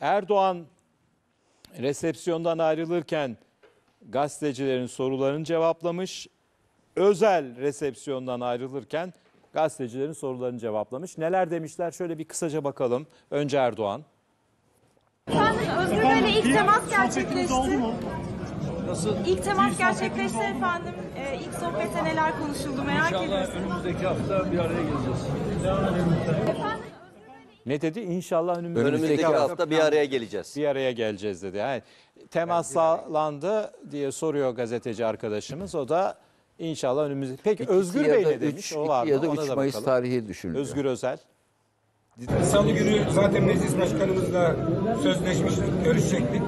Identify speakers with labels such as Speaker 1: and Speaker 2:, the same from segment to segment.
Speaker 1: Erdoğan resepsiyondan ayrılırken gazetecilerin sorularını cevaplamış. Özel resepsiyondan ayrılırken gazetecilerin sorularını cevaplamış. Neler demişler şöyle bir kısaca bakalım. Önce Erdoğan.
Speaker 2: Efendim Özgür Bey'le ilk temas gerçekleşti. Nasıl? İlk temas gerçekleşti efendim. Ee, ilk sohbette neler konuşuldu merak ediyoruz. İnşallah önümüzdeki hafta bir araya geleceğiz. Efendim
Speaker 1: ne dedi? İnşallah önümüzdeki, önümüzdeki hafta, hafta bir araya geleceğiz. Bir araya geleceğiz dedi. Yani temas sağlandı diye soruyor gazeteci arkadaşımız. O da inşallah önümüzdeki. Peki Özgür Bey ne demiş? o var ya da Ona 3 da Mayıs bakalım. tarihi düşünülüyor. Özgür Özel. Salı günü zaten meclis başkanımızla sözleşmiştik, görüşecektik.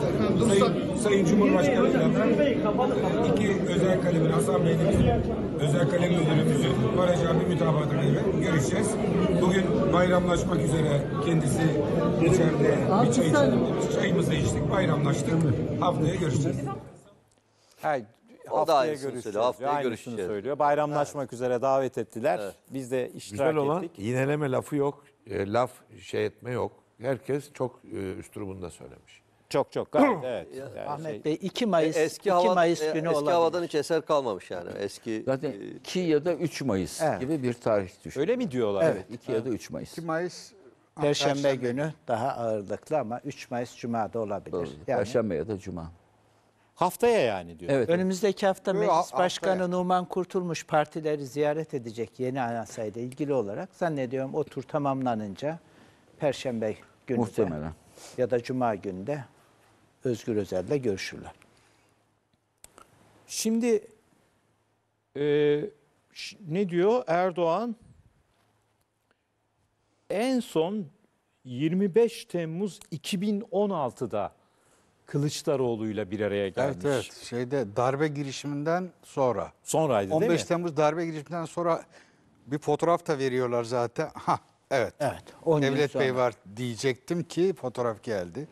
Speaker 1: Sayın, Sayın Cumhurbaşkanımızla
Speaker 3: iki özel kalemini, Hasan Bey'le
Speaker 4: özel kalem müdürümüzü Baraj abi mütabakına görüşeceğiz. Bugün bayramlaşmak üzere kendisi içeride bir çay içtik. Çayımızı içtik, bayramlaştık. Haftaya görüşeceğiz.
Speaker 1: Evet. O da haftaya aynısını görüşeceğiz. söylüyor. Haftaya Aynısını görüşeceğiz. söylüyor. Bayramlaşmak üzere davet ettiler. Biz de iştirak Güzel olan
Speaker 5: ettik. yineleme lafı yok. E, laf şey etme yok. Herkes çok e, üstürbunda söylemiş. Çok çok gayet evet.
Speaker 3: Yani Ahmet şey- Bey 2 Mayıs e, Eski, 2 hava, Mayıs e, günü eski olabilir. havadan hiç eser kalmamış yani. Eski Zaten
Speaker 6: e, ya da 3 Mayıs Evet. gibi bir tarih düşün.
Speaker 3: Öyle mi diyorlar? Evet. 2 ya da 3
Speaker 6: Mayıs. 2 Mayıs Perşembe günü daha ağırlıklı ama
Speaker 2: 3 Mayıs Cuma'da olabilir. Yani Perşembe ya da Cuma.
Speaker 1: Haftaya yani diyor. Evet. Önümüzdeki
Speaker 2: hafta Meclis haftaya. Başkanı Numan Kurtulmuş partileri ziyaret edecek yeni anayasayla ilgili olarak. Zannediyorum o tur tamamlanınca Perşembe günü Muhtemelen. ya da Cuma günde de Özgür Özel'le görüşürler.
Speaker 1: Şimdi e, ne diyor Erdoğan? En son 25 Temmuz 2016'da Kılıçdaroğlu'yla bir araya gelmiş. Evet evet şeyde darbe
Speaker 4: girişiminden sonra. Sonraydı 15 değil mi? Temmuz darbe girişiminden sonra bir fotoğraf da veriyorlar zaten. Ha evet. Evet. Devlet Bey var diyecektim ki fotoğraf geldi.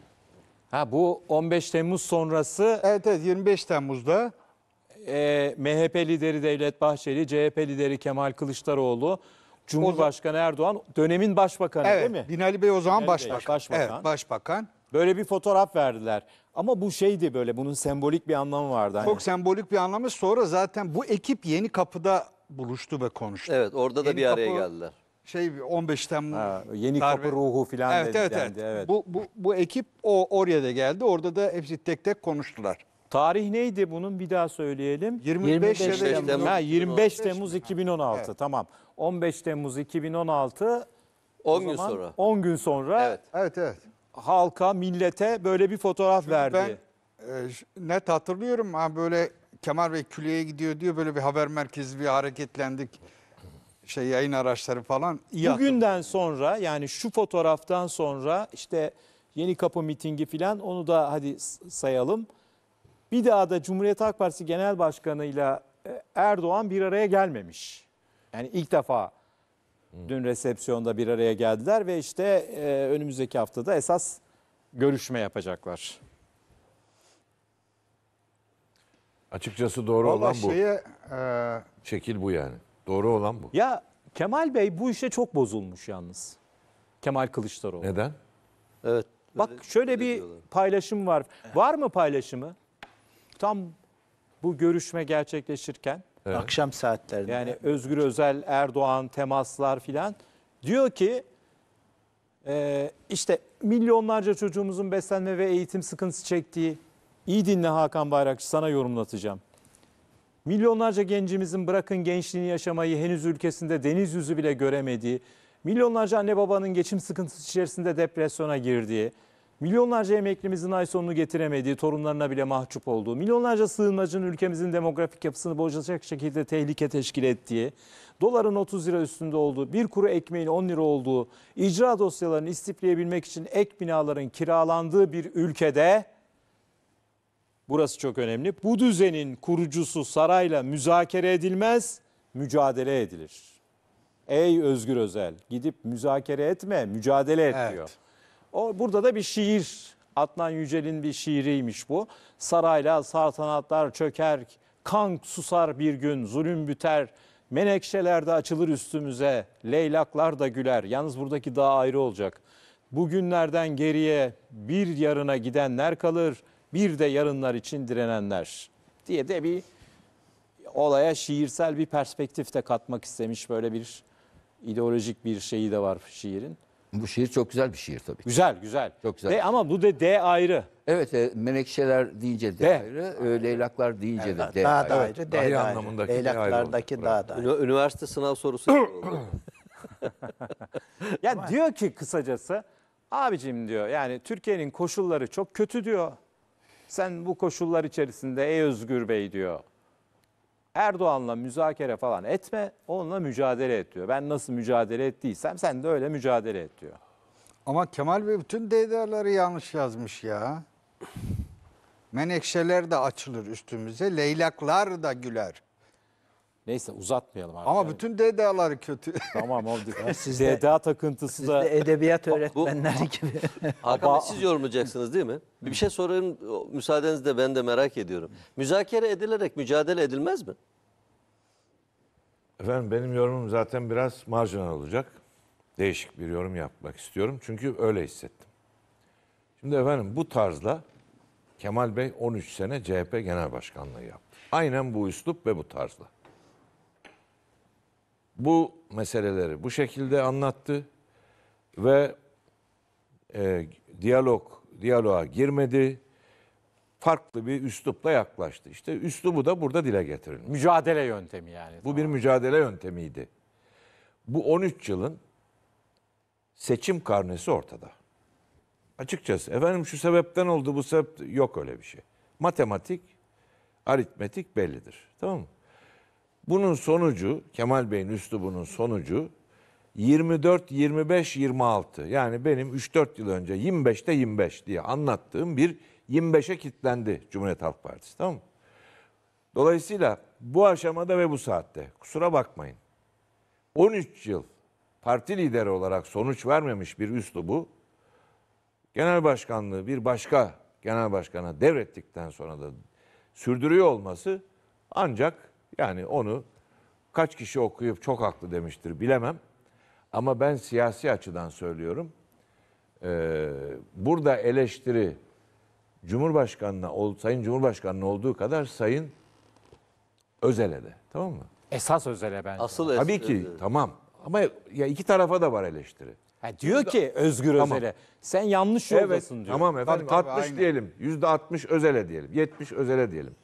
Speaker 1: Ha bu 15 Temmuz sonrası Evet evet 25 Temmuz'da e, MHP lideri Devlet Bahçeli, CHP lideri Kemal Kılıçdaroğlu, Cumhurbaşkanı Erdoğan dönemin başbakanı evet, değil mi?
Speaker 4: Binali Bey o zaman Binali Bey, başbakan. başbakan. Evet,
Speaker 1: başbakan. Böyle bir fotoğraf verdiler. Ama bu şeydi böyle bunun sembolik bir anlamı vardı. Hani. Çok sembolik
Speaker 4: bir anlamı. Sonra zaten bu ekip Yeni Kapı'da buluştu ve konuştu.
Speaker 3: Evet orada da Yeni bir araya Kapı- geldiler.
Speaker 4: Şey 15 Temmuz yeni darbe- kapı ruhu filan evet, dedi. evet, evet. evet. Bu, bu, bu ekip
Speaker 1: o oraya da geldi. Orada da hepsi tek tek konuştular. Tarih neydi bunun bir daha söyleyelim. 25 ya da 25 Temmuz. 29 Ha, 25 Temmuz 2016 Evet. tamam. 15 Temmuz 2016
Speaker 4: 10 gün sonra.
Speaker 1: 10 gün sonra Evet. Evet evet halka,
Speaker 4: millete böyle bir fotoğraf Çünkü verdi. Ben e, net hatırlıyorum ha böyle Kemal Bey külliye gidiyor diyor böyle bir haber merkezi bir hareketlendik şey yayın araçları
Speaker 1: falan. İyi Bugünden sonra yani şu fotoğraftan sonra işte Yeni Kapı mitingi filan onu da hadi sayalım. Bir daha da Cumhuriyet Halk Partisi Genel Başkanı ile Erdoğan bir araya gelmemiş. Yani ilk defa Dün resepsiyonda bir araya geldiler ve işte e, önümüzdeki haftada esas
Speaker 5: görüşme yapacaklar. Açıkçası doğru Vallahi olan bu. şeye, e, Şekil bu yani. Doğru olan bu. Ya Kemal Bey
Speaker 1: bu işe çok bozulmuş yalnız. Kemal Kılıçdaroğlu. Neden? Evet. Bak şöyle bir paylaşım var. Var mı paylaşımı? Tam bu görüşme gerçekleşirken Evet. Akşam saatlerinde. Yani Özgür Özel, Erdoğan, temaslar filan. Diyor ki e, işte milyonlarca çocuğumuzun beslenme ve eğitim sıkıntısı çektiği, iyi dinle Hakan Bayrakçı sana yorumlatacağım. Milyonlarca gencimizin bırakın gençliğini yaşamayı henüz ülkesinde deniz yüzü bile göremediği, milyonlarca anne babanın geçim sıkıntısı içerisinde depresyona girdiği, Milyonlarca emeklimizin ay sonunu getiremediği, torunlarına bile mahcup olduğu, milyonlarca sığınmacının ülkemizin demografik yapısını bozacak şekilde tehlike teşkil ettiği, doların 30 lira üstünde olduğu, bir kuru ekmeğin 10 lira olduğu, icra dosyalarını istifleyebilmek için ek binaların kiralandığı bir ülkede, burası çok önemli, bu düzenin kurucusu sarayla müzakere edilmez, mücadele edilir. Ey Özgür Özel gidip müzakere etme, mücadele et evet. diyor. O, burada da bir şiir, Adnan Yücel'in bir şiiriymiş bu. Sarayla sartanatlar çöker, kan susar bir gün, zulüm biter menekşeler de açılır üstümüze, leylaklar da güler. Yalnız buradaki daha ayrı olacak. Bugünlerden geriye bir yarına gidenler kalır, bir de yarınlar için direnenler diye de bir olaya şiirsel bir perspektif de katmak istemiş. Böyle bir ideolojik bir şeyi de var şiirin. Bu şiir çok güzel bir şiir tabii. Güzel güzel. Çok güzel. De, ama
Speaker 6: bu da D ayrı. Evet, e, menekşeler deyince de, De. ayrı, e, leylaklar deyince de de Daha
Speaker 2: ayrı. da ayrı, D ayrı. anlamındaki de ayrı oldu. Leylaklardaki
Speaker 1: daha
Speaker 3: da ayrı. Üniversite sınav sorusu.
Speaker 2: da
Speaker 1: Ya diyor ki kısacası abicim diyor yani Türkiye'nin koşulları çok kötü diyor. Sen bu koşullar içerisinde ey Özgür Bey diyor. Erdoğan'la müzakere falan etme, onunla mücadele et diyor. Ben nasıl mücadele ettiysem sen de öyle mücadele et diyor.
Speaker 4: Ama Kemal Bey bütün DDR'ları yanlış yazmış ya. Menekşeler de açılır üstümüze, leylaklar da güler. Neyse
Speaker 1: uzatmayalım artık.
Speaker 4: Ama yani. bütün DDA'ları kötü. Tamam oldu.
Speaker 3: Siz DDA
Speaker 4: takıntısı da. Siz de edebiyat öğretmenleri gibi.
Speaker 3: Hakan Bey siz yorumlayacaksınız değil mi? Bir şey sorayım müsaadenizle ben de merak ediyorum. Müzakere edilerek mücadele edilmez mi?
Speaker 5: Efendim benim yorumum zaten biraz marjinal olacak. Değişik bir yorum yapmak istiyorum. Çünkü öyle hissettim. Şimdi efendim bu tarzda Kemal Bey 13 sene CHP Genel Başkanlığı yaptı. Aynen bu üslup ve bu tarzla bu meseleleri bu şekilde anlattı ve e, diyalog diyaloğa girmedi. Farklı bir üslupla yaklaştı. İşte üslubu da burada dile getirilmiş.
Speaker 1: Mücadele yöntemi yani.
Speaker 5: Bu tamam. bir mücadele yöntemiydi. Bu 13 yılın seçim karnesi ortada. Açıkçası efendim şu sebepten oldu bu sebep yok öyle bir şey. Matematik, aritmetik bellidir. Tamam mı? Bunun sonucu Kemal Bey'in üslubunun sonucu 24 25 26 yani benim 3-4 yıl önce 25'te 25 diye anlattığım bir 25'e kilitlendi Cumhuriyet Halk Partisi tamam mı? Dolayısıyla bu aşamada ve bu saatte kusura bakmayın. 13 yıl parti lideri olarak sonuç vermemiş bir üslubu genel başkanlığı bir başka genel başkana devrettikten sonra da sürdürüyor olması ancak yani onu kaç kişi okuyup çok haklı demiştir bilemem. Ama ben siyasi açıdan söylüyorum. Ee, burada eleştiri Cumhurbaşkanı'na, Sayın Cumhurbaşkanı'nın olduğu kadar Sayın Özel'e de. Tamam mı? Esas Özel'e bence. Asıl es- Tabii ki tamam. Ama ya iki tarafa da var eleştiri. Ha, diyor ki Özgür Tamam. Özel'e sen yanlış yoldasın diyor. Tamam efendim Tabii, 60 aynen. diyelim. %60 özele diyelim. 70 özele diyelim.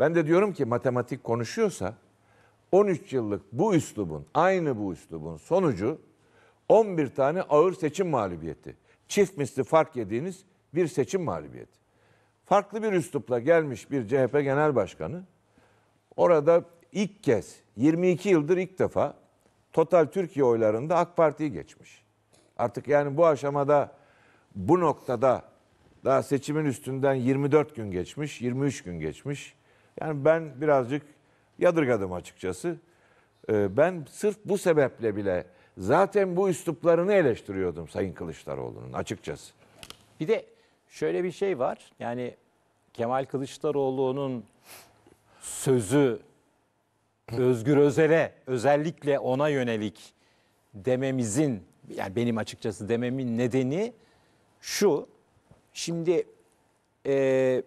Speaker 5: Ben de diyorum ki matematik konuşuyorsa 13 yıllık bu üslubun, aynı bu üslubun sonucu 11 tane ağır seçim mağlubiyeti. Çift misli fark yediğiniz bir seçim mağlubiyeti. Farklı bir üslupla gelmiş bir CHP Genel Başkanı orada ilk kez 22 yıldır ilk defa total Türkiye oylarında AK Parti'yi geçmiş. Artık yani bu aşamada bu noktada daha seçimin üstünden 24 gün geçmiş, 23 gün geçmiş. Yani ben birazcık yadırgadım açıkçası. Ee, ben sırf bu sebeple bile zaten bu üsluplarını eleştiriyordum Sayın Kılıçdaroğlu'nun açıkçası. Bir de
Speaker 1: şöyle bir şey var. Yani Kemal Kılıçdaroğlu'nun sözü Özgür Özel'e özellikle ona yönelik dememizin yani benim açıkçası dememin nedeni şu. Şimdi e,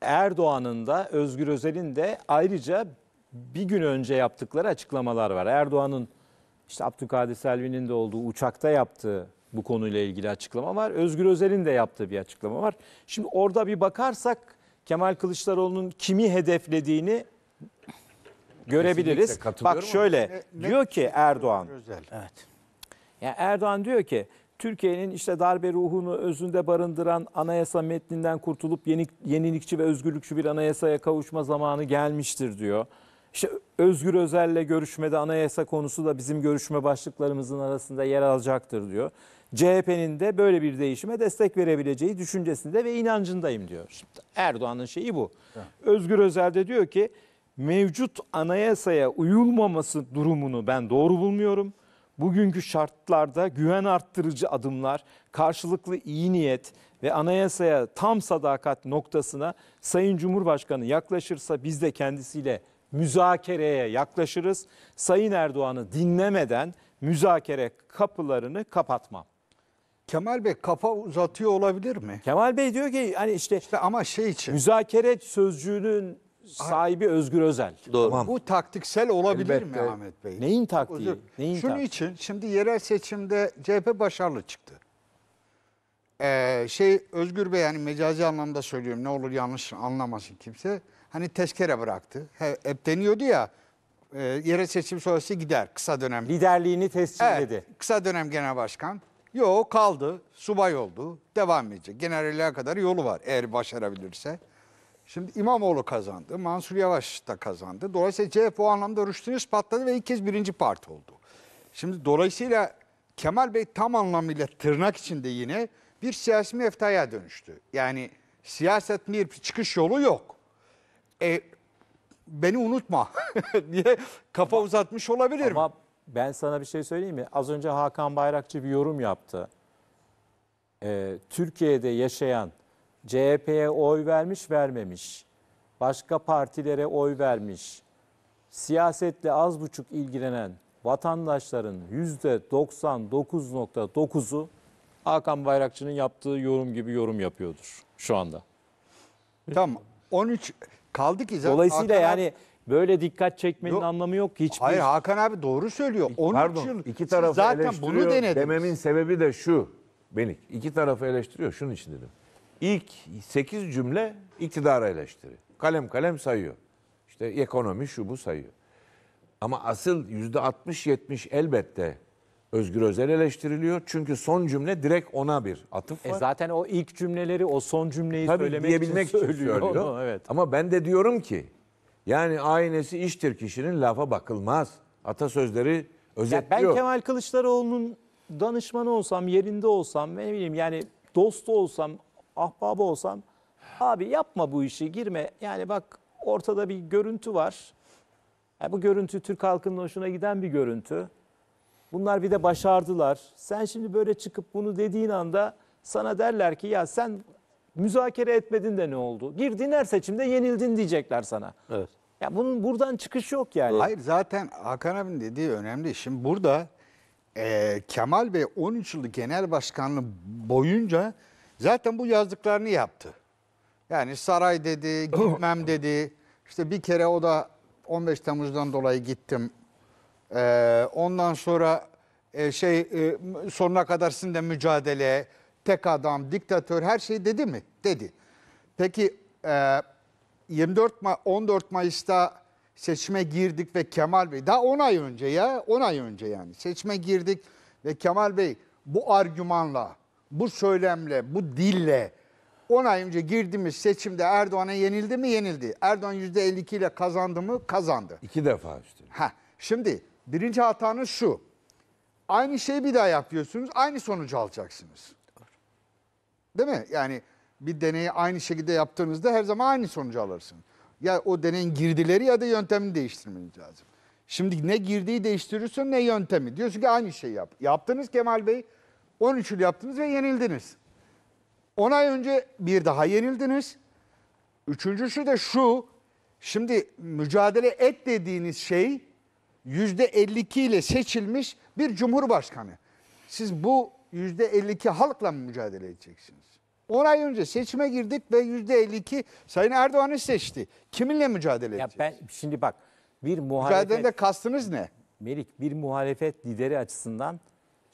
Speaker 1: Erdoğan'ın da Özgür Özel'in de ayrıca bir gün önce yaptıkları açıklamalar var. Erdoğan'ın işte Abdülkadir Selvi'nin de olduğu uçakta yaptığı bu konuyla ilgili açıklama var. Özgür Özel'in de yaptığı bir açıklama var. Şimdi orada bir bakarsak Kemal Kılıçdaroğlu'nun kimi hedeflediğini görebiliriz. Bak şöyle ne, ne, diyor ki Erdoğan.
Speaker 2: Özel. Evet.
Speaker 1: Yani Erdoğan diyor ki Türkiye'nin işte darbe ruhunu özünde barındıran anayasa metninden kurtulup yenik, yenilikçi ve özgürlükçü bir anayasaya kavuşma zamanı gelmiştir diyor. İşte Özgür Özel'le görüşmede anayasa konusu da bizim görüşme başlıklarımızın arasında yer alacaktır diyor. CHP'nin de böyle bir değişime destek verebileceği düşüncesinde ve inancındayım diyor. Şimdi Erdoğan'ın şeyi bu. Evet. Özgür Özel de diyor ki mevcut anayasaya uyulmaması durumunu ben doğru bulmuyorum bugünkü şartlarda güven arttırıcı adımlar, karşılıklı iyi niyet ve anayasaya tam sadakat noktasına Sayın Cumhurbaşkanı yaklaşırsa biz de kendisiyle müzakereye yaklaşırız. Sayın Erdoğan'ı dinlemeden müzakere kapılarını kapatmam. Kemal Bey kafa uzatıyor olabilir mi? Kemal
Speaker 4: Bey diyor ki hani işte, işte ama şey için müzakere sözcüğünün sahibi Özgür Özel. Doğru. Tamam. Bu taktiksel olabilir Elbette. mi Ahmet Bey? Neyin taktiği? Özür. Neyin Şunun taktiği? için şimdi yerel seçimde CHP başarılı çıktı. Ee, şey Özgür Bey yani mecazi anlamda söylüyorum ne olur yanlış anlamasın kimse. Hani tezkere bıraktı. hep deniyordu ya e, yerel seçim sonrası gider kısa dönem. Liderliğini tescilledi. Evet, kısa dönem genel başkan. Yok kaldı, subay oldu, devam edecek. Generalliğe kadar yolu var eğer başarabilirse. Şimdi İmamoğlu kazandı, Mansur Yavaş da kazandı. Dolayısıyla CHP o anlamda rüştünü ispatladı ve ilk kez birinci parti oldu. Şimdi dolayısıyla Kemal Bey tam anlamıyla tırnak içinde yine bir siyasi meftaya dönüştü. Yani siyaset bir çıkış yolu yok. E, beni
Speaker 1: unutma diye kafa ama, uzatmış olabilir ama ben sana bir şey söyleyeyim mi? Az önce Hakan Bayrakçı bir yorum yaptı. Ee, Türkiye'de yaşayan CHP'ye oy vermiş vermemiş, başka partilere oy vermiş, siyasetle az buçuk ilgilenen vatandaşların %99.9'u Hakan Bayrakçı'nın yaptığı yorum gibi yorum yapıyordur şu anda. Tamam. 13 kaldı ki zaten. Dolayısıyla Hakan yani böyle dikkat çekmenin Yok. anlamı yok hiçbir. Hayır Hakan abi doğru söylüyor.
Speaker 5: 13 Pardon, yıl iki tarafı zaten bunu Dememin sebebi de şu. Benik. İki tarafı eleştiriyor. Şunun için dedim. İlk 8 cümle iktidara eleştiri. Kalem kalem sayıyor. İşte ekonomi şu bu sayıyor. Ama asıl yüzde 60-70 elbette Özgür Özel eleştiriliyor. Çünkü son cümle direkt ona bir atıf e var. E zaten o ilk cümleleri o son cümleyi Tabii söylemek diyebilmek için söylüyor. Onu, evet. Ama ben de diyorum ki yani aynesi iştir kişinin lafa bakılmaz. Atasözleri özetliyor. Ya ben
Speaker 1: Kemal Kılıçdaroğlu'nun danışmanı olsam, yerinde olsam, ne bileyim yani dostu olsam ahbabı olsan abi yapma bu işi girme. Yani bak ortada bir görüntü var. Yani bu görüntü Türk halkının hoşuna giden bir görüntü. Bunlar bir de başardılar. Sen şimdi böyle çıkıp bunu dediğin anda sana derler ki ya sen müzakere etmedin de ne oldu? Girdin her seçimde yenildin diyecekler sana. Evet. Ya bunun buradan çıkış yok yani. Hayır zaten Hakan abin dediği önemli. Şimdi burada e,
Speaker 4: Kemal Bey 13 yıllık genel başkanlığı boyunca Zaten bu yazdıklarını yaptı. Yani saray dedi, gitmem dedi. İşte bir kere o da 15 Temmuz'dan dolayı gittim. Ee, ondan sonra e, şey e, sonuna kadar sizinle mücadele, tek adam, diktatör her şeyi dedi mi? Dedi. Peki e, 24 Ma 14 Mayıs'ta seçime girdik ve Kemal Bey daha 10 ay önce ya 10 ay önce yani seçime girdik ve Kemal Bey bu argümanla bu söylemle, bu dille 10 ay önce girdiğimiz seçimde Erdoğan'a yenildi mi? Yenildi. Erdoğan %52 ile kazandı mı? Kazandı. İki defa üstelik. Ha, şimdi birinci hatanız şu. Aynı şeyi bir daha yapıyorsunuz. Aynı sonucu alacaksınız. Değil mi? Yani bir deneyi aynı şekilde yaptığınızda her zaman aynı sonucu alırsın. Ya o deneyin girdileri ya da yöntemini değiştirmeniz lazım. Şimdi ne girdiği değiştirirsin ne yöntemi. Diyorsun ki aynı şeyi yap. Yaptınız Kemal Bey. 13 yıl yaptınız ve yenildiniz. 10 ay önce bir daha yenildiniz. Üçüncüsü de şu. Şimdi mücadele et dediğiniz şey %52 ile seçilmiş bir cumhurbaşkanı. Siz bu %52 halkla mı mücadele edeceksiniz? 10 ay önce seçime girdik ve %52 Sayın Erdoğan'ı seçti. Kiminle mücadele edeceğiz? Ya ben şimdi
Speaker 1: bak bir muhalefet... Mücadelede kastınız ne? Melik bir muhalefet lideri açısından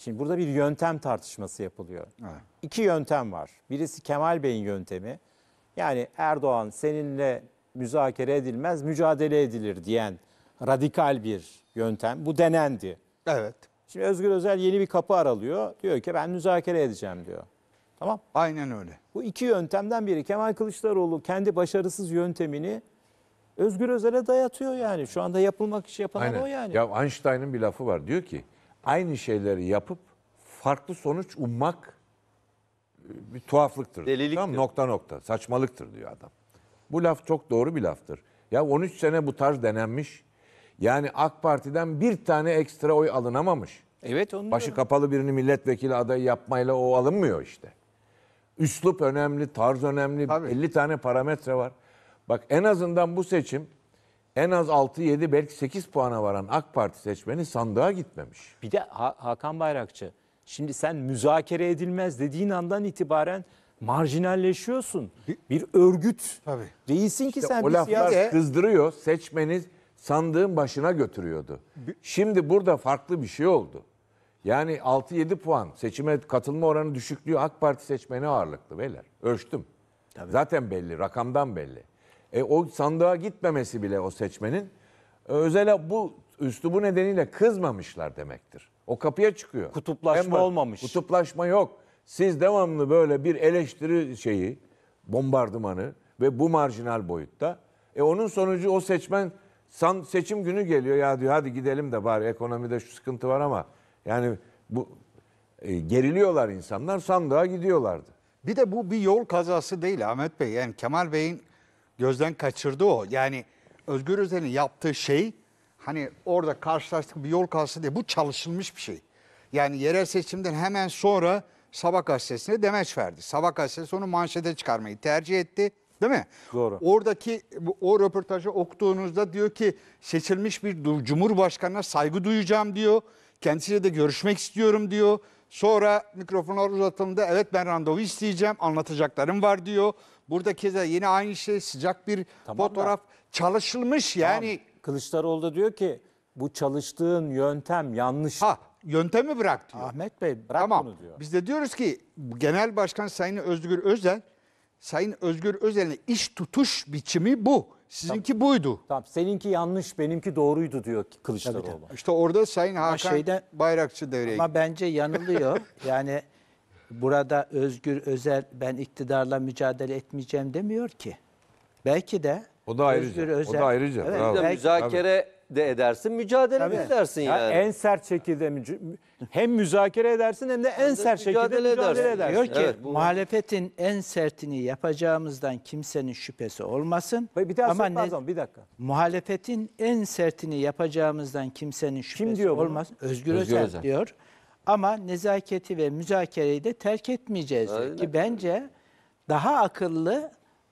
Speaker 1: Şimdi burada bir yöntem tartışması yapılıyor. Evet. İki yöntem var. Birisi Kemal Bey'in yöntemi. Yani Erdoğan seninle müzakere edilmez, mücadele edilir diyen radikal bir yöntem. Bu denendi. Evet. Şimdi Özgür Özel yeni bir kapı aralıyor. Diyor ki ben müzakere edeceğim diyor. Tamam. Aynen öyle. Bu iki yöntemden biri. Kemal Kılıçdaroğlu kendi başarısız yöntemini Özgür Özel'e dayatıyor
Speaker 5: yani. Şu anda yapılmak iş yapan o yani. Ya Einstein'ın bir lafı var. Diyor ki aynı şeyleri yapıp farklı sonuç ummak e, bir tuhaflıktır. Deliliktir. Tamam nokta nokta saçmalıktır diyor adam. Bu laf çok doğru bir laftır. Ya 13 sene bu tarz denenmiş. Yani AK Parti'den bir tane ekstra oy alınamamış. Evet onu Başı diyorum. kapalı birini milletvekili adayı yapmayla o alınmıyor işte. Üslup önemli, tarz önemli. Tabii. 50 tane parametre var. Bak en azından bu seçim en az 6-7 belki 8 puana varan AK Parti seçmeni sandığa gitmemiş. Bir de ha- Hakan
Speaker 1: Bayrakçı şimdi sen müzakere edilmez dediğin andan itibaren marjinalleşiyorsun.
Speaker 5: Bir örgüt Tabii. değilsin ki sen o bir laflar siyasi... kızdırıyor seçmeni sandığın başına götürüyordu. Şimdi burada farklı bir şey oldu. Yani 6-7 puan seçime katılma oranı düşüklüğü AK Parti seçmeni ağırlıklı beyler. Ölçtüm. Zaten belli, rakamdan belli. E, o sandığa gitmemesi bile o seçmenin e, Özel'e bu üstü bu nedeniyle kızmamışlar demektir. O kapıya çıkıyor. Kutuplaşma Hem, olmamış. Kutuplaşma yok. Siz devamlı böyle bir eleştiri şeyi, bombardımanı ve bu marjinal boyutta. E onun sonucu o seçmen san, seçim günü geliyor ya diyor hadi gidelim de bari ekonomide şu sıkıntı var ama yani bu e, geriliyorlar insanlar sandığa gidiyorlardı. Bir de bu bir yol kazası
Speaker 4: değil Ahmet Bey. Yani Kemal Bey'in gözden kaçırdı o. Yani Özgür Özel'in yaptığı şey hani orada karşılaştık bir yol kalsın diye bu çalışılmış bir şey. Yani yerel seçimden hemen sonra Sabah gazetesine demeç verdi. Sabah gazetesi onu manşete çıkarmayı tercih etti. Değil mi? Doğru. Oradaki o röportajı okuduğunuzda diyor ki seçilmiş bir cumhurbaşkanına saygı duyacağım diyor. Kendisiyle de görüşmek istiyorum diyor. Sonra mikrofonlar uzatılında evet ben randevu isteyeceğim anlatacaklarım var diyor. Burada keza yine aynı şey sıcak bir tamam fotoğraf da. çalışılmış yani. Tamam. Kılıçdaroğlu da diyor ki bu çalıştığın yöntem yanlış. Ha yöntemi bırak diyor. Ahmet Bey bırak tamam. bunu diyor. Biz de diyoruz ki Genel Başkan Sayın Özgür Özel, Sayın Özgür Özel'in iş tutuş biçimi bu. Sizinki tamam. buydu. Tamam seninki yanlış benimki doğruydu diyor Kılıçdaroğlu. Tabii, tabii. İşte orada Sayın Hakan ama şeyde, Bayrakçı devreye Ama
Speaker 2: bence yanılıyor. yani Burada Özgür Özel ben iktidarla mücadele etmeyeceğim demiyor ki. Belki de o da ayrıca. Özgür Özel. O da ayrıca. Evet, Bravo.
Speaker 3: müzakere Tabii. de edersin, mücadele Tabii. de edersin ya yani. En
Speaker 1: sert şekilde hem müzakere edersin hem de en sert mücadele şekilde edersin. mücadele edersin. Diyor ki evet, bu... muhalefetin en sertini
Speaker 2: yapacağımızdan kimsenin şüphesi olmasın. Bir daha Ama ne, bir dakika. Muhalefetin en sertini yapacağımızdan kimsenin şüphesi Kim diyor olmasın. Özgür, Özgür Özel, Özel diyor. Ama nezaketi ve müzakereyi de terk etmeyeceğiz. Aynen. Ki bence daha akıllı,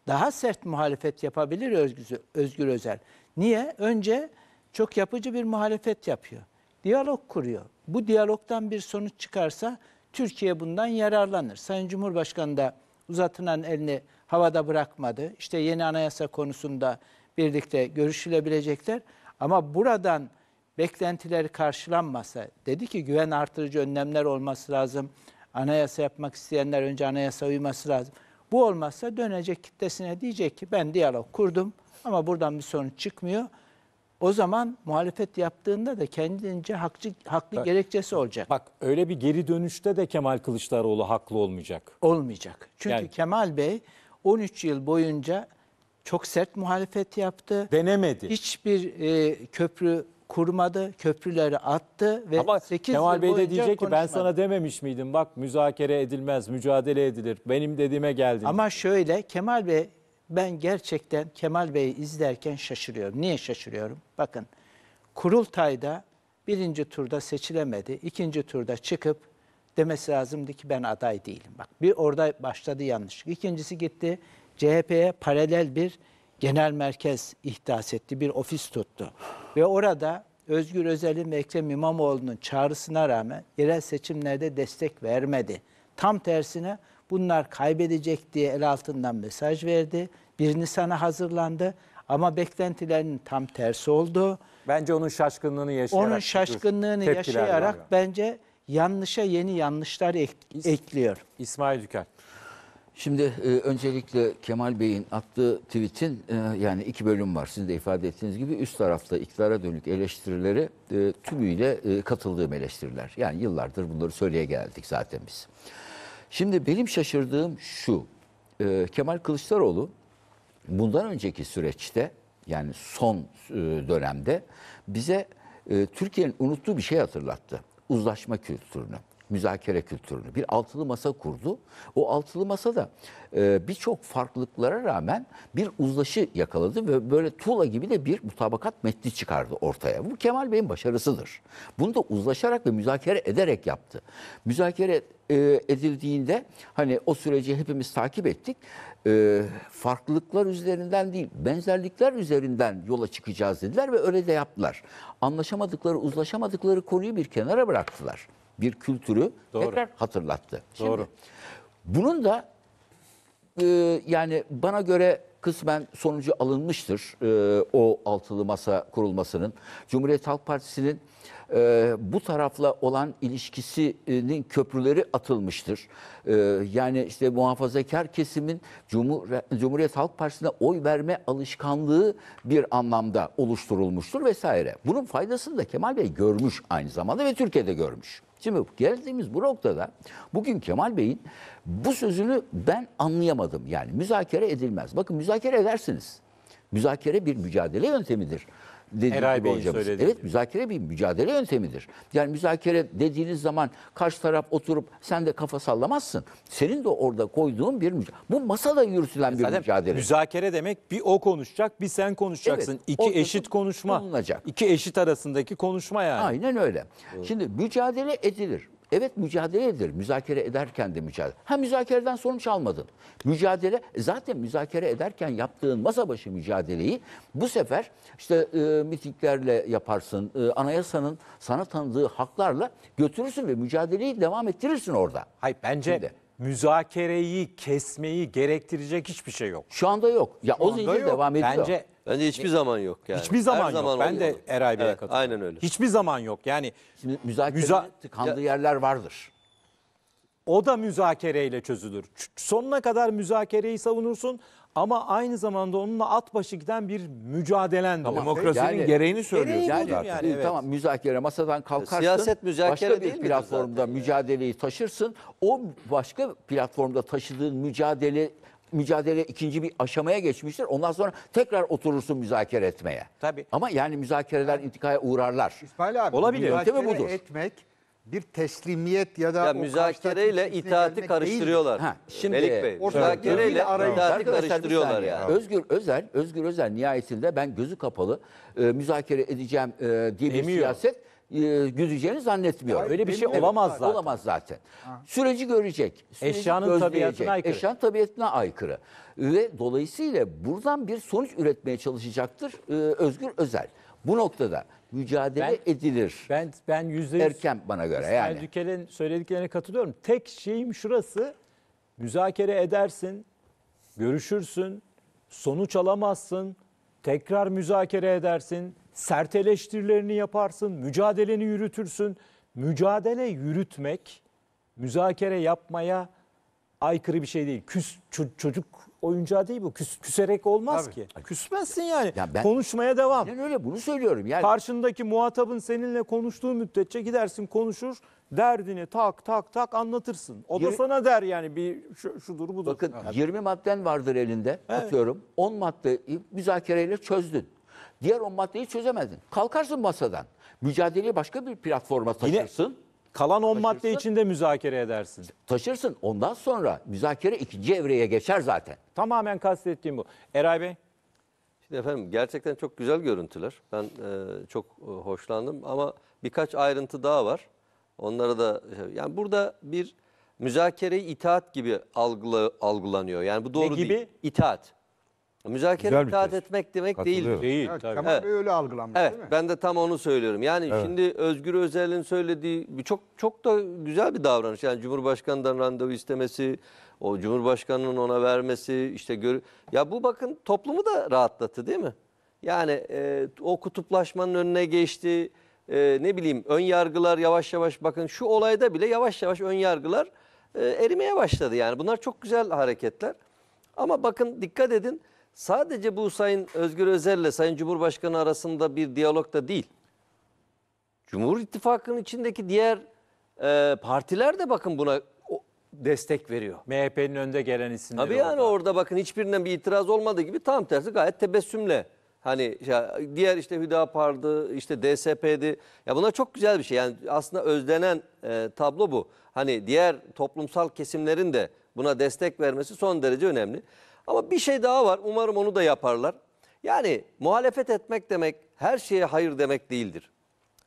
Speaker 2: daha sert muhalefet yapabilir Özgür, Özgür Özel. Niye? Önce çok yapıcı bir muhalefet yapıyor. Diyalog kuruyor. Bu diyalogdan bir sonuç çıkarsa Türkiye bundan yararlanır. Sayın Cumhurbaşkanı da uzatılan elini havada bırakmadı. İşte yeni anayasa konusunda birlikte görüşülebilecekler. Ama buradan beklentileri karşılanmasa, dedi ki güven artırıcı önlemler olması lazım, anayasa yapmak isteyenler önce anayasa uyması lazım. Bu olmazsa dönecek kitlesine diyecek ki ben diyalog kurdum ama buradan bir sonuç çıkmıyor. O zaman muhalefet
Speaker 1: yaptığında da kendince haklı, haklı bak,
Speaker 2: gerekçesi olacak. Bak öyle
Speaker 1: bir geri dönüşte de Kemal Kılıçdaroğlu haklı olmayacak. Olmayacak. Çünkü yani, Kemal Bey 13 yıl boyunca çok sert muhalefet yaptı. Denemedi. Hiçbir
Speaker 2: e, köprü kurmadı, köprüleri attı ve Ama 8 Kemal Bey de diyecek ki ben sana
Speaker 1: dememiş miydim? Bak müzakere edilmez, mücadele edilir. Benim dediğime geldin. Ama
Speaker 2: şöyle Kemal Bey ben gerçekten Kemal Bey'i izlerken şaşırıyorum. Niye şaşırıyorum? Bakın kurultayda birinci turda seçilemedi. ikinci turda çıkıp demesi lazımdı ki ben aday değilim. Bak bir orada başladı yanlışlık. İkincisi gitti CHP'ye paralel bir genel merkez ihdas etti, bir ofis tuttu. Ve orada Özgür Özel'in ve Ekrem İmamoğlu'nun çağrısına rağmen yerel seçimlerde destek vermedi. Tam tersine bunlar kaybedecek diye el altından mesaj verdi. Bir Nisan'a hazırlandı ama beklentilerinin tam tersi oldu. Bence onun şaşkınlığını yaşayarak. Onun şaşkınlığını yaşayarak var. bence yanlışa yeni yanlışlar ek,
Speaker 6: ekliyor. İsmail Dükel. Şimdi e, öncelikle Kemal Bey'in attığı tweet'in e, yani iki bölüm var. Sizin de ifade ettiğiniz gibi üst tarafta iktidara dönük eleştirileri e, tümüyle e, katıldığım eleştiriler. Yani yıllardır bunları söyleye geldik zaten biz. Şimdi benim şaşırdığım şu. E, Kemal Kılıçdaroğlu bundan önceki süreçte yani son e, dönemde bize e, Türkiye'nin unuttuğu bir şey hatırlattı. Uzlaşma kültürünü müzakere kültürünü. Bir altılı masa kurdu. O altılı masa da e, birçok farklılıklara rağmen bir uzlaşı yakaladı ve böyle tuğla gibi de bir mutabakat metni çıkardı ortaya. Bu Kemal Bey'in başarısıdır. Bunu da uzlaşarak ve müzakere ederek yaptı. Müzakere e, edildiğinde hani o süreci hepimiz takip ettik. E, farklılıklar üzerinden değil, benzerlikler üzerinden yola çıkacağız dediler ve öyle de yaptılar. Anlaşamadıkları, uzlaşamadıkları konuyu bir kenara bıraktılar bir kültürü Doğru. tekrar hatırlattı. Şimdi, Doğru. Bunun da e, yani bana göre kısmen sonucu alınmıştır e, o altılı masa kurulmasının. Cumhuriyet Halk Partisi'nin e, bu tarafla olan ilişkisinin köprüleri atılmıştır. E, yani işte muhafazakar kesimin Cumhur, Cumhuriyet Halk Partisi'ne oy verme alışkanlığı bir anlamda oluşturulmuştur vesaire. Bunun faydasını da Kemal Bey görmüş aynı zamanda ve Türkiye'de görmüş. Şimdi geldiğimiz bu noktada bugün Kemal Bey'in bu sözünü ben anlayamadım. Yani müzakere edilmez. Bakın müzakere edersiniz. Müzakere bir mücadele yöntemidir dediği Eray Bey'in söylediği Evet gibi. müzakere bir mücadele yöntemidir. Yani müzakere dediğiniz zaman karşı taraf oturup sen de kafa sallamazsın. Senin de orada koyduğun bir mücadele. Bu masada
Speaker 1: yürütülen bir mücadele. müzakere demek bir o konuşacak bir sen konuşacaksın. Evet, iki eşit konuşma. olunacak. İki eşit arasındaki konuşma yani. Aynen öyle. Şimdi mücadele edilir.
Speaker 6: Evet mücadele edilir. Müzakere ederken de mücadele. Ha müzakereden sonuç almadın. Mücadele e, zaten müzakere ederken yaptığın masa başı mücadeleyi bu sefer işte e, mitinglerle yaparsın. E, anayasanın sana tanıdığı haklarla götürürsün ve mücadeleyi devam ettirirsin orada. Hayır bence Şimdi
Speaker 1: müzakereyi kesmeyi gerektirecek hiçbir şey yok. Şu anda yok. Ya Şu o zincir devam ediyor. Bence Bence hiçbir zaman yok yani. Hiçbir zaman Her yok. ben de Eray Bey'e evet, katılıyorum. Aynen öyle. Hiçbir zaman yok. Yani Şimdi müzakerenin müza tıkandığı yerler vardır. O da müzakereyle çözülür. Sonuna kadar müzakereyi savunursun ama aynı zamanda onunla at başı giden bir mücadelen Tamam. Demokrasinin Yani-
Speaker 6: gereğini söylüyor zaten. yani, evet. tamam müzakere masadan kalkarsın. Siyaset müzakere başka değil bir platformda zaten? mücadeleyi taşırsın. O başka platformda taşıdığın mücadele mücadele ikinci bir aşamaya geçmiştir. Ondan sonra tekrar oturursun müzakere etmeye. Tabii. Ama yani müzakereler intikaya uğrarlar. İsmail abi Olabilir. müzakere budur.
Speaker 4: etmek bir teslimiyet ya da ya müzakereyle itaati karıştırıyorlar. Ha, şimdi Melik Bey, müzakereyle itaati karıştırıyorlar yani.
Speaker 6: Özgür Özel, Özgür Özel nihayetinde ben gözü kapalı e, müzakere edeceğim e, diye bir siyaset güdeceğini e, zannetmiyorum. Hayır, Öyle bir şey bilmiyorum. olamaz zaten. Olamaz zaten. Ha. Süreci görecek. Süreci Eşyanın gözleyecek. tabiatına aykırı. Eşyanın tabiatına aykırı. Ve dolayısıyla buradan bir sonuç üretmeye çalışacaktır ee, Özgür Özel. Bu noktada mücadele ben, edilir. Ben ben yüzde erken bana göre İsmail yani.
Speaker 1: Dükel'in söylediklerine katılıyorum. Tek şeyim şurası. Müzakere edersin, görüşürsün, sonuç alamazsın, tekrar müzakere edersin, sert eleştirilerini yaparsın, mücadeleni yürütürsün. Mücadele yürütmek, müzakere yapmaya aykırı bir şey değil. Küs çocuk oyuncağı değil bu. Küs, küserek olmaz Tabii. ki. Küsmezsin yani. Ya ben, Konuşmaya devam. Ben öyle bunu söylüyorum yani. Karşındaki muhatabın seninle konuştuğu müddetçe gidersin konuşur. Derdini tak tak tak anlatırsın. O da sana der yani bir şu, şudur budur. Bakın 20 madden
Speaker 6: vardır elinde evet. atıyorum. 10 maddeyi müzakereyle çözdün. Diğer on maddeyi çözemedin. Kalkarsın masadan. Mücadeleyi başka bir platforma taşırsın. Yine kalan on taşırsın, madde içinde müzakere edersin. Taşırsın. Ondan sonra müzakere ikinci evreye geçer zaten.
Speaker 1: Tamamen kastettiğim bu. Eray Bey?
Speaker 3: Şimdi efendim gerçekten çok güzel görüntüler. Ben e, çok e, hoşlandım ama birkaç ayrıntı daha var. Onlara da e, yani burada bir müzakereyi itaat gibi algıla, algılanıyor. Yani bu doğru ne gibi? değil. İtaat. Müzakere Güzel itaat test.
Speaker 4: etmek demek değil. Değil Evet, tabii. Kemal Bey öyle algılanmış Evet değil mi?
Speaker 3: ben de tam onu söylüyorum. Yani şimdi Özgür Özel'in söylediği çok çok da güzel bir davranış. Yani Cumhurbaşkanı'ndan randevu istemesi, o Cumhurbaşkanı'nın ona vermesi işte gör ya bu bakın toplumu da rahatlattı değil mi? Yani e, o kutuplaşmanın önüne geçti. E, ne bileyim ön yargılar yavaş yavaş bakın şu olayda bile yavaş yavaş ön yargılar e, erimeye başladı yani. Bunlar çok güzel hareketler. Ama bakın dikkat edin Sadece bu Sayın Özgür Özel'le Sayın Cumhurbaşkanı arasında bir diyalog da değil. Cumhur İttifakı'nın içindeki diğer e, partiler de bakın buna destek veriyor. MHP'nin önde gelen isimleri Tabii yani orada. orada bakın hiçbirinden bir itiraz olmadığı gibi tam tersi gayet tebessümle. Hani ya diğer işte Hüdapar'dı, işte DSP'di. Ya buna çok güzel bir şey. Yani aslında özlenen e, tablo bu. Hani diğer toplumsal kesimlerin de buna destek vermesi son derece önemli. Ama bir şey daha var. Umarım onu da yaparlar. Yani muhalefet etmek demek her şeye hayır demek değildir.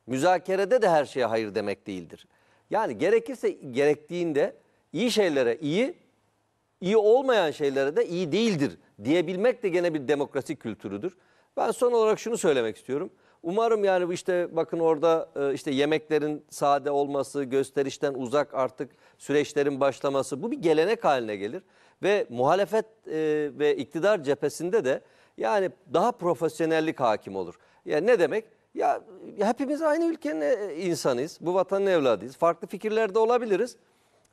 Speaker 3: Müzakerede de her şeye hayır demek değildir. Yani gerekirse gerektiğinde iyi şeylere iyi, iyi olmayan şeylere de iyi değildir diyebilmek de gene bir demokrasi kültürüdür. Ben son olarak şunu söylemek istiyorum. Umarım yani işte bakın orada e, işte yemeklerin sade olması, gösterişten uzak artık süreçlerin başlaması bu bir gelenek haline gelir. Ve muhalefet e, ve iktidar cephesinde de yani daha profesyonellik hakim olur. Yani ne demek? Ya, ya hepimiz aynı ülkenin e, insanıyız. Bu vatanın evladıyız. Farklı fikirlerde olabiliriz.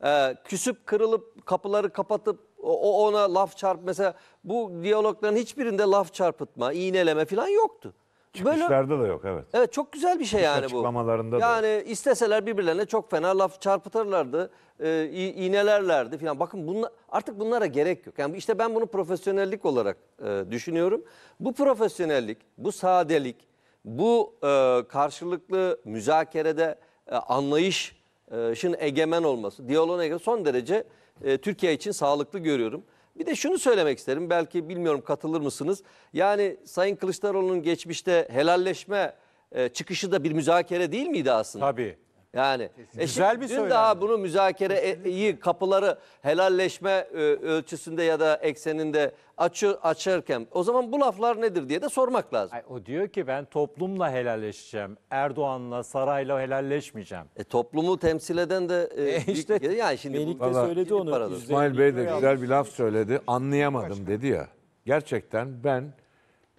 Speaker 3: Ee, küsüp kırılıp kapıları kapatıp o ona laf çarp mesela bu diyalogların hiçbirinde laf çarpıtma, iğneleme falan yoktu. Çıkışlarda Böyle, da yok evet. Evet çok güzel bir şey yani bu. Açıklamalarında da. Yani isteseler birbirlerine çok fena laf çarpıtırlardı, e, iğnelerlerdi falan. Bakın bunla, artık bunlara gerek yok. Yani işte ben bunu profesyonellik olarak e, düşünüyorum. Bu profesyonellik, bu sadelik, bu e, karşılıklı müzakerede e, anlayışın e, egemen olması, diyaloğun egemen son derece e, Türkiye için sağlıklı görüyorum. Bir de şunu söylemek isterim. Belki bilmiyorum katılır mısınız? Yani Sayın Kılıçdaroğlu'nun geçmişte helalleşme e, çıkışı da bir müzakere değil miydi aslında? Tabii. Yani e Güzel bir dün söylem. daha bunu müzakereyi e, kapıları helalleşme e, ölçüsünde ya da ekseninde açı, açarken o zaman bu laflar nedir diye de sormak lazım. Ay, o diyor ki ben toplumla helalleşeceğim. Erdoğan'la, sarayla helalleşmeyeceğim. E, toplumu temsil eden de e, e işte, büyük, yani şimdi Melik de söyledi onu. İsmail Bey de güzel
Speaker 5: bir laf söyledi. Anlayamadım dedi ya. Gerçekten ben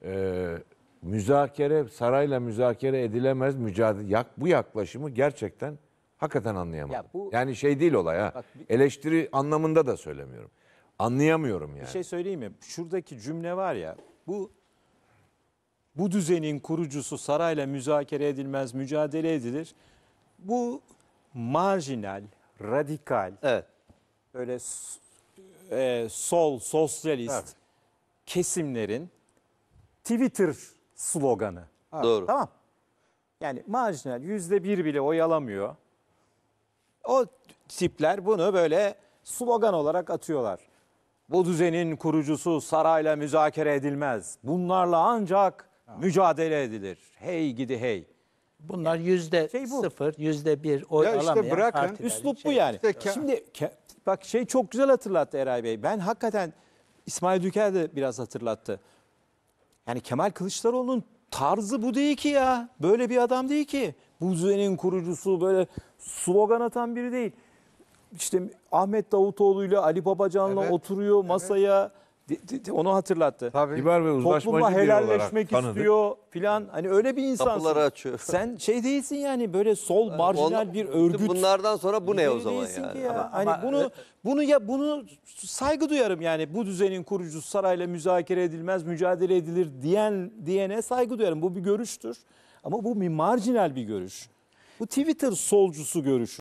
Speaker 5: e, müzakere sarayla müzakere edilemez mücadele yak, bu yaklaşımı gerçekten hakikaten anlayamadım. Ya bu, yani şey değil olay ha. Bak, bir, eleştiri anlamında da söylemiyorum. Anlayamıyorum yani. Bir şey söyleyeyim mi? Şuradaki cümle var ya bu bu düzenin kurucusu
Speaker 1: sarayla müzakere edilmez, mücadele edilir. Bu marjinal, radikal, evet. böyle e, sol, sosyalist evet. kesimlerin Twitter sloganı. Ha, Doğru. Tamam. Yani marjinal yüzde bir bile oy alamıyor. O tipler bunu böyle slogan olarak atıyorlar. Bu düzenin kurucusu sarayla müzakere edilmez. Bunlarla ancak ha. mücadele edilir. Hey gidi hey.
Speaker 2: Bunlar yüzde şey bu. sıfır, yüzde
Speaker 1: bir oy ya işte alamayan bırakın. partiler. Üslup şey. bu yani. İşte Şimdi bak şey çok güzel hatırlattı Eray Bey. Ben hakikaten İsmail Düker de biraz hatırlattı. Yani Kemal Kılıçdaroğlu'nun tarzı bu değil ki ya. Böyle bir adam değil ki. Bu düzenin kurucusu böyle slogan atan biri değil. İşte Ahmet Davutoğlu ile Ali Babacan'la evet, oturuyor masaya. Evet onu hatırlattı. Tabii. Kibar ve uzlaşmacı Toplumla helalleşmek istiyor filan. Hani öyle bir insansın. Kapıları açıyor. Sen şey değilsin yani böyle sol yani ee, on, bir örgüt. Bunlardan sonra bu ne o zaman yani? Ya. Ama, hani ama, bunu e- bunu ya bunu saygı duyarım yani bu düzenin kurucusu sarayla müzakere edilmez, mücadele edilir diyen diyene saygı duyarım. Bu bir görüştür. Ama bu bir marjinal bir görüş. Bu Twitter solcusu görüşü.